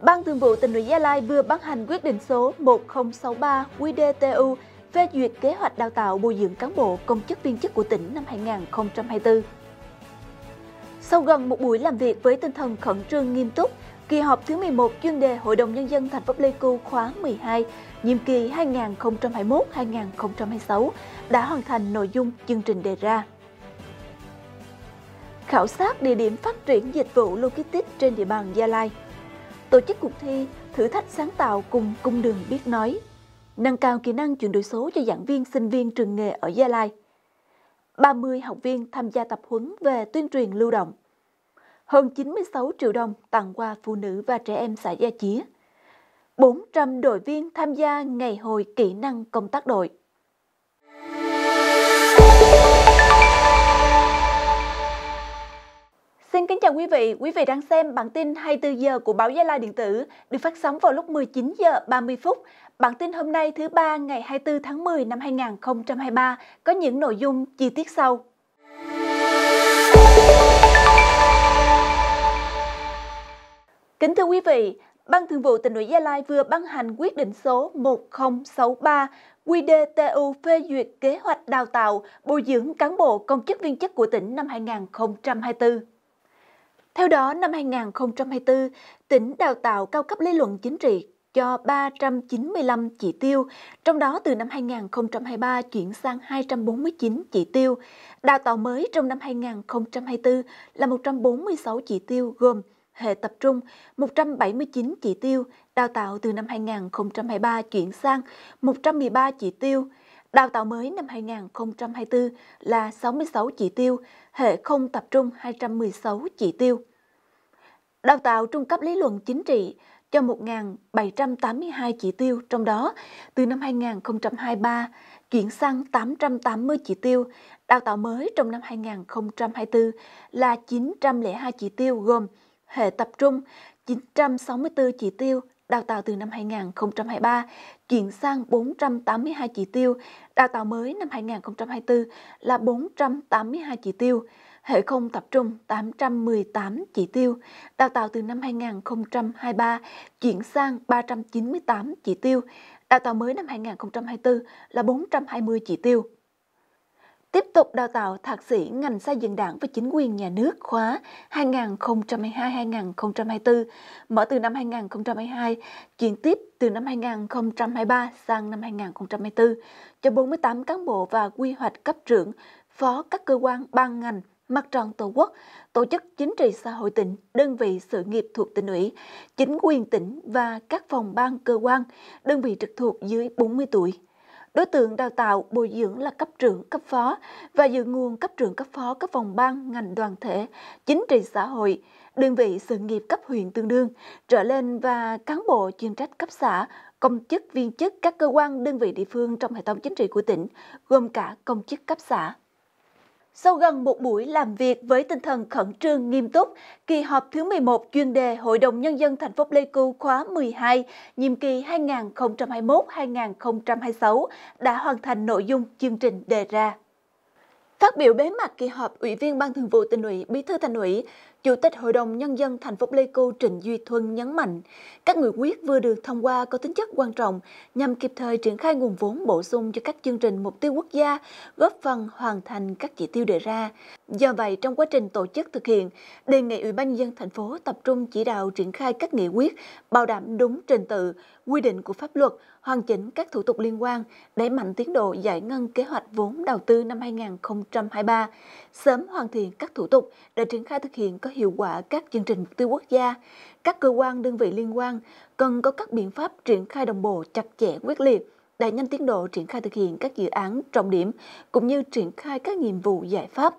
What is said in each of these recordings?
Ban Thường vụ tỉnh ủy Gia Lai vừa ban hành quyết định số 1063 QĐTU phê duyệt kế hoạch đào tạo bồi dưỡng cán bộ công chức viên chức của tỉnh năm 2024. Sau gần một buổi làm việc với tinh thần khẩn trương nghiêm túc, kỳ họp thứ 11 chuyên đề Hội đồng Nhân dân thành phố Pleiku khóa 12, nhiệm kỳ 2021-2026 đã hoàn thành nội dung chương trình đề ra. Khảo sát địa điểm phát triển dịch vụ logistics trên địa bàn Gia Lai – tổ chức cuộc thi thử thách sáng tạo cùng cung đường biết nói, nâng cao kỹ năng chuyển đổi số cho giảng viên sinh viên trường nghề ở Gia Lai. 30 học viên tham gia tập huấn về tuyên truyền lưu động. Hơn 96 triệu đồng tặng quà phụ nữ và trẻ em xã Gia Chía. 400 đội viên tham gia ngày hội kỹ năng công tác đội. kính chào quý vị. Quý vị đang xem bản tin 24 giờ của báo Gia Lai Điện tử được phát sóng vào lúc 19 giờ 30 phút. Bản tin hôm nay thứ ba ngày 24 tháng 10 năm 2023 có những nội dung chi tiết sau. Kính thưa quý vị, Ban Thường vụ tỉnh ủy Gia Lai vừa ban hành quyết định số 1063 QDTU phê duyệt kế hoạch đào tạo, bồi dưỡng cán bộ công chức viên chức của tỉnh năm 2024. Theo đó, năm 2024, tỉnh đào tạo cao cấp lý luận chính trị cho 395 chỉ tiêu, trong đó từ năm 2023 chuyển sang 249 chỉ tiêu. Đào tạo mới trong năm 2024 là 146 chỉ tiêu gồm hệ tập trung 179 chỉ tiêu, đào tạo từ năm 2023 chuyển sang 113 chỉ tiêu, Đào tạo mới năm 2024 là 66 chỉ tiêu, hệ không tập trung 216 chỉ tiêu. Đào tạo trung cấp lý luận chính trị cho 1.782 chỉ tiêu, trong đó từ năm 2023 chuyển sang 880 chỉ tiêu, đào tạo mới trong năm 2024 là 902 chỉ tiêu gồm hệ tập trung 964 chỉ tiêu đào tạo từ năm 2023 chuyển sang 482 chỉ tiêu, đào tạo mới năm 2024 là 482 chỉ tiêu, hệ không tập trung 818 chỉ tiêu, đào tạo từ năm 2023 chuyển sang 398 chỉ tiêu, đào tạo mới năm 2024 là 420 chỉ tiêu tiếp tục đào tạo thạc sĩ ngành xây dựng đảng và chính quyền nhà nước khóa 2022-2024, mở từ năm 2022, chuyển tiếp từ năm 2023 sang năm 2024 cho 48 cán bộ và quy hoạch cấp trưởng, phó các cơ quan ban ngành Mặt trận Tổ quốc, tổ chức chính trị xã hội tỉnh, đơn vị sự nghiệp thuộc tỉnh ủy, chính quyền tỉnh và các phòng ban cơ quan, đơn vị trực thuộc dưới 40 tuổi. Đối tượng đào tạo bồi dưỡng là cấp trưởng, cấp phó và dự nguồn cấp trưởng, cấp phó các phòng ban, ngành đoàn thể, chính trị xã hội, đơn vị sự nghiệp cấp huyện tương đương trở lên và cán bộ chuyên trách cấp xã, công chức viên chức các cơ quan đơn vị địa phương trong hệ thống chính trị của tỉnh, gồm cả công chức cấp xã. Sau gần một buổi làm việc với tinh thần khẩn trương nghiêm túc, kỳ họp thứ 11 chuyên đề Hội đồng Nhân dân thành phố Pleiku khóa 12, nhiệm kỳ 2021-2026 đã hoàn thành nội dung chương trình đề ra. Phát biểu bế mạc kỳ họp, Ủy viên Ban Thường vụ Tỉnh ủy, Bí thư Thành ủy, Chủ tịch Hội đồng Nhân dân thành phố Pleiku Trịnh Duy Thuân nhấn mạnh, các nghị quyết vừa được thông qua có tính chất quan trọng nhằm kịp thời triển khai nguồn vốn bổ sung cho các chương trình mục tiêu quốc gia, góp phần hoàn thành các chỉ tiêu đề ra. Do vậy, trong quá trình tổ chức thực hiện, đề nghị Ủy ban nhân dân thành phố tập trung chỉ đạo triển khai các nghị quyết, bảo đảm đúng trình tự, quy định của pháp luật, hoàn chỉnh các thủ tục liên quan, đẩy mạnh tiến độ giải ngân kế hoạch vốn đầu tư năm 2023, sớm hoàn thiện các thủ tục để triển khai thực hiện các có hiệu quả các chương trình mục tiêu quốc gia, các cơ quan đơn vị liên quan cần có các biện pháp triển khai đồng bộ chặt chẽ quyết liệt, đẩy nhanh tiến độ triển khai thực hiện các dự án trọng điểm cũng như triển khai các nhiệm vụ giải pháp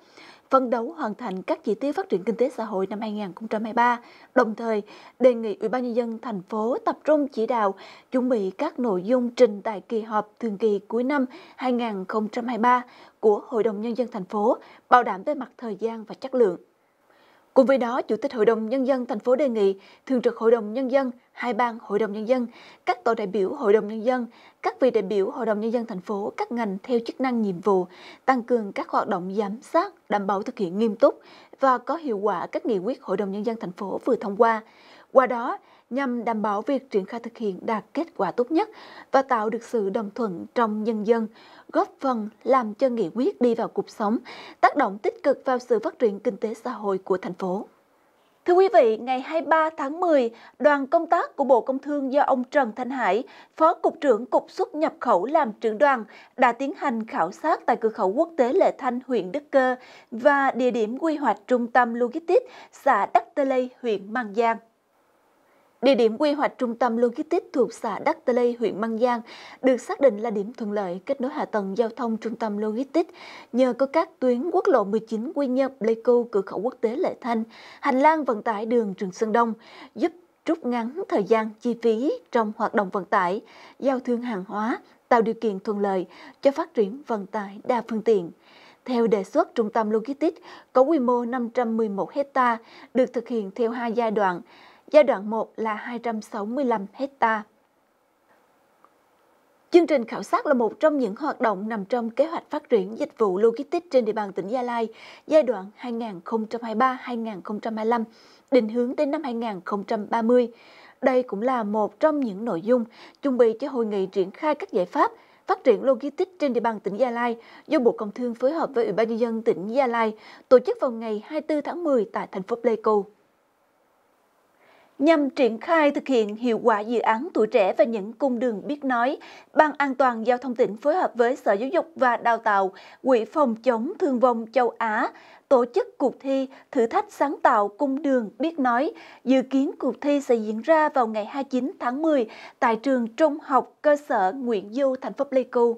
phấn đấu hoàn thành các chỉ tiêu phát triển kinh tế xã hội năm 2023, đồng thời đề nghị Ủy ban nhân dân thành phố tập trung chỉ đạo chuẩn bị các nội dung trình tại kỳ họp thường kỳ cuối năm 2023 của Hội đồng nhân dân thành phố, bảo đảm về mặt thời gian và chất lượng. Cùng với đó, Chủ tịch Hội đồng Nhân dân thành phố đề nghị Thường trực Hội đồng Nhân dân, hai ban Hội đồng Nhân dân, các tổ đại biểu Hội đồng Nhân dân, các vị đại biểu Hội đồng Nhân dân thành phố, các ngành theo chức năng nhiệm vụ, tăng cường các hoạt động giám sát, đảm bảo thực hiện nghiêm túc và có hiệu quả các nghị quyết Hội đồng Nhân dân thành phố vừa thông qua. Qua đó, nhằm đảm bảo việc triển khai thực hiện đạt kết quả tốt nhất và tạo được sự đồng thuận trong nhân dân, góp phần làm cho nghị quyết đi vào cuộc sống, tác động tích cực vào sự phát triển kinh tế xã hội của thành phố. Thưa quý vị, ngày 23 tháng 10, đoàn công tác của Bộ Công Thương do ông Trần Thanh Hải, Phó Cục trưởng Cục xuất nhập khẩu làm trưởng đoàn, đã tiến hành khảo sát tại cửa khẩu quốc tế Lệ Thanh, huyện Đức Cơ và địa điểm quy hoạch trung tâm logistics xã Đắc Tê Lây, huyện Mang Giang. Địa điểm quy hoạch trung tâm Logistics thuộc xã Đắc Tê Lê, huyện Măng Giang được xác định là điểm thuận lợi kết nối hạ tầng giao thông trung tâm Logistics nhờ có các tuyến quốc lộ 19 Quy Nhơn, Pleiku, cửa khẩu quốc tế Lệ Thanh, hành lang vận tải đường Trường Sơn Đông, giúp rút ngắn thời gian chi phí trong hoạt động vận tải, giao thương hàng hóa, tạo điều kiện thuận lợi cho phát triển vận tải đa phương tiện. Theo đề xuất trung tâm Logistics có quy mô 511 hecta được thực hiện theo hai giai đoạn giai đoạn 1 là 265 hecta. Chương trình khảo sát là một trong những hoạt động nằm trong kế hoạch phát triển dịch vụ logistics trên địa bàn tỉnh Gia Lai giai đoạn 2023-2025, định hướng đến năm 2030. Đây cũng là một trong những nội dung chuẩn bị cho hội nghị triển khai các giải pháp phát triển logistics trên địa bàn tỉnh Gia Lai do Bộ Công Thương phối hợp với Ủy ban nhân dân tỉnh Gia Lai tổ chức vào ngày 24 tháng 10 tại thành phố Pleiku. Nhằm triển khai thực hiện hiệu quả dự án tuổi trẻ và những cung đường biết nói, Ban An toàn Giao thông tỉnh phối hợp với Sở Giáo dục và Đào tạo, Quỹ phòng chống thương vong châu Á tổ chức cuộc thi Thử thách sáng tạo cung đường biết nói. Dự kiến cuộc thi sẽ diễn ra vào ngày 29 tháng 10 tại trường Trung học cơ sở Nguyễn Du, thành phố Pleiku.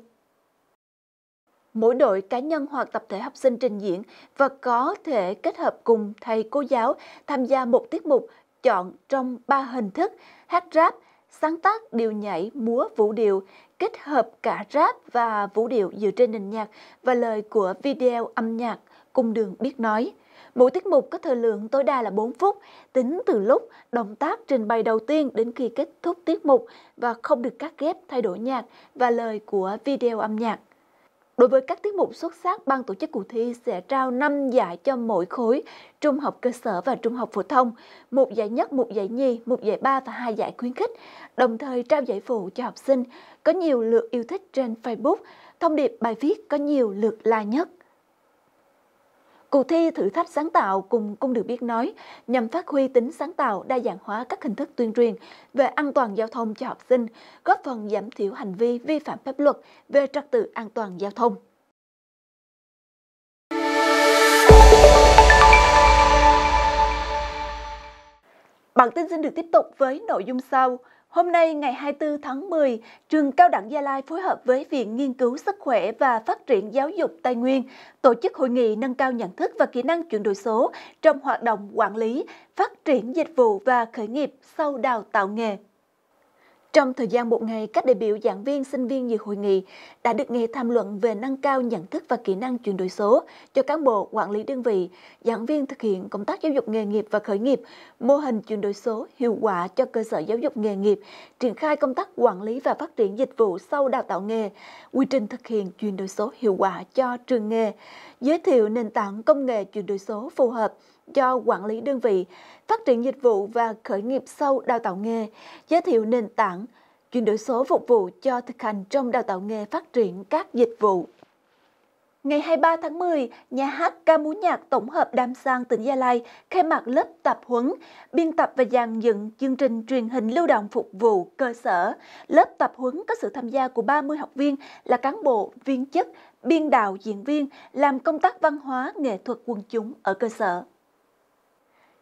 Mỗi đội cá nhân hoặc tập thể học sinh trình diễn và có thể kết hợp cùng thầy cô giáo tham gia một tiết mục chọn trong ba hình thức hát rap, sáng tác điệu nhảy, múa vũ điệu, kết hợp cả rap và vũ điệu dựa trên nền nhạc và lời của video âm nhạc cùng đường biết nói. Mỗi tiết mục có thời lượng tối đa là 4 phút, tính từ lúc động tác trình bày đầu tiên đến khi kết thúc tiết mục và không được cắt ghép thay đổi nhạc và lời của video âm nhạc. Đối với các tiết mục xuất sắc, ban tổ chức cuộc thi sẽ trao 5 giải cho mỗi khối trung học cơ sở và trung học phổ thông, một giải nhất, một giải nhì, một giải ba và hai giải khuyến khích, đồng thời trao giải phụ cho học sinh có nhiều lượt yêu thích trên Facebook. Thông điệp bài viết có nhiều lượt like nhất. Cuộc thi thử thách sáng tạo cùng Cung đường biết nói nhằm phát huy tính sáng tạo, đa dạng hóa các hình thức tuyên truyền về an toàn giao thông cho học sinh, góp phần giảm thiểu hành vi vi phạm pháp luật về trật tự an toàn giao thông. Bản tin xin được tiếp tục với nội dung sau. Hôm nay ngày 24 tháng 10, trường Cao đẳng Gia Lai phối hợp với Viện Nghiên cứu Sức khỏe và Phát triển Giáo dục Tây Nguyên tổ chức hội nghị nâng cao nhận thức và kỹ năng chuyển đổi số trong hoạt động quản lý, phát triển dịch vụ và khởi nghiệp sau đào tạo nghề trong thời gian một ngày, các đại biểu giảng viên, sinh viên dự hội nghị đã được nghe tham luận về nâng cao nhận thức và kỹ năng chuyển đổi số cho cán bộ, quản lý đơn vị, giảng viên thực hiện công tác giáo dục nghề nghiệp và khởi nghiệp, mô hình chuyển đổi số hiệu quả cho cơ sở giáo dục nghề nghiệp, triển khai công tác quản lý và phát triển dịch vụ sau đào tạo nghề, quy trình thực hiện chuyển đổi số hiệu quả cho trường nghề, giới thiệu nền tảng công nghệ chuyển đổi số phù hợp cho quản lý đơn vị, phát triển dịch vụ và khởi nghiệp sâu đào tạo nghề, giới thiệu nền tảng, chuyển đổi số phục vụ cho thực hành trong đào tạo nghề phát triển các dịch vụ. Ngày 23 tháng 10, nhà hát ca múa nhạc tổng hợp Đam Sang tỉnh Gia Lai khai mạc lớp tập huấn, biên tập và dàn dựng chương trình truyền hình lưu động phục vụ cơ sở. Lớp tập huấn có sự tham gia của 30 học viên là cán bộ, viên chức, biên đạo, diễn viên, làm công tác văn hóa, nghệ thuật quần chúng ở cơ sở.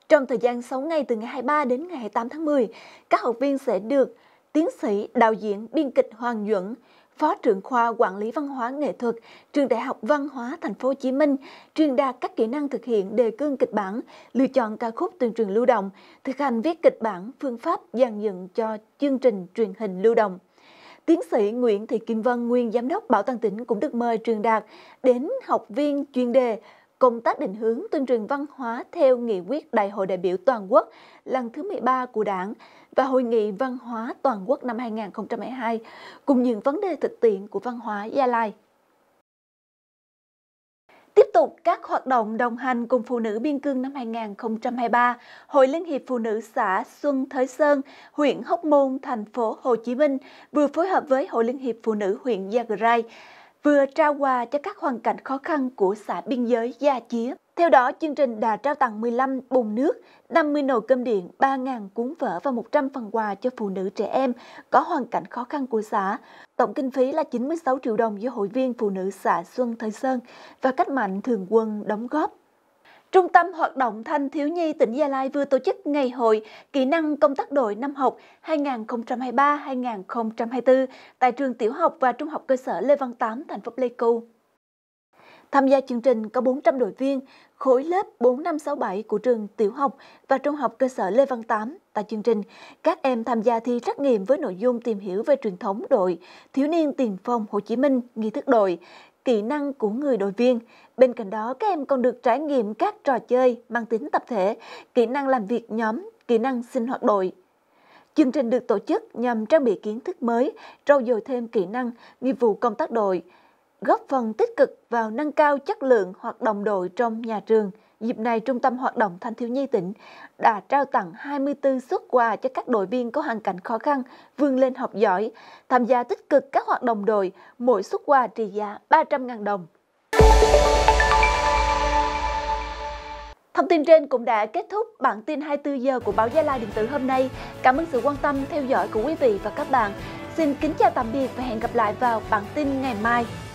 Trong thời gian 6 ngày từ ngày 23 đến ngày 28 tháng 10, các học viên sẽ được tiến sĩ, đạo diễn, biên kịch Hoàng Duẩn, Phó trưởng khoa Quản lý Văn hóa Nghệ thuật, Trường Đại học Văn hóa Thành phố Hồ Chí Minh truyền đạt các kỹ năng thực hiện đề cương kịch bản, lựa chọn ca khúc tuyên truyền lưu động, thực hành viết kịch bản, phương pháp dàn dựng cho chương trình truyền hình lưu động. Tiến sĩ Nguyễn Thị Kim Vân, nguyên giám đốc Bảo tàng tỉnh cũng được mời truyền đạt đến học viên chuyên đề công tác định hướng tuyên truyền văn hóa theo nghị quyết Đại hội đại biểu toàn quốc lần thứ 13 của Đảng và Hội nghị Văn hóa Toàn quốc năm 2022, cùng những vấn đề thực tiễn của văn hóa Gia Lai. Tiếp tục các hoạt động đồng hành cùng phụ nữ biên cương năm 2023, Hội Liên hiệp Phụ nữ xã Xuân Thới Sơn, huyện Hóc Môn, thành phố Hồ Chí Minh vừa phối hợp với Hội Liên hiệp Phụ nữ huyện Gia rai vừa trao quà cho các hoàn cảnh khó khăn của xã biên giới Gia Chía. Theo đó, chương trình đã trao tặng 15 bồn nước, 50 nồi cơm điện, 3.000 cuốn vở và 100 phần quà cho phụ nữ trẻ em có hoàn cảnh khó khăn của xã. Tổng kinh phí là 96 triệu đồng do hội viên phụ nữ xã Xuân Thời Sơn và cách mạnh thường quân đóng góp. Trung tâm Hoạt động Thanh Thiếu Nhi tỉnh Gia Lai vừa tổ chức ngày hội kỹ năng công tác đội năm học 2023-2024 tại trường tiểu học và trung học cơ sở Lê Văn Tám, thành phố Pleiku. Tham gia chương trình có 400 đội viên, khối lớp 4567 của trường tiểu học và trung học cơ sở Lê Văn Tám. Tại chương trình, các em tham gia thi trắc nghiệm với nội dung tìm hiểu về truyền thống đội, thiếu niên tiền phong Hồ Chí Minh, nghi thức đội, kỹ năng của người đội viên. Bên cạnh đó, các em còn được trải nghiệm các trò chơi mang tính tập thể, kỹ năng làm việc nhóm, kỹ năng sinh hoạt đội. Chương trình được tổ chức nhằm trang bị kiến thức mới, trau dồi thêm kỹ năng, nghiệp vụ công tác đội, góp phần tích cực vào nâng cao chất lượng hoạt động đội trong nhà trường – Dịp này, Trung tâm Hoạt động Thanh thiếu nhi tỉnh đã trao tặng 24 xuất quà cho các đội viên có hoàn cảnh khó khăn, vươn lên học giỏi, tham gia tích cực các hoạt động đội, mỗi xuất quà trị giá 300.000 đồng. Thông tin trên cũng đã kết thúc bản tin 24 giờ của báo Gia Lai điện tử hôm nay. Cảm ơn sự quan tâm theo dõi của quý vị và các bạn. Xin kính chào tạm biệt và hẹn gặp lại vào bản tin ngày mai.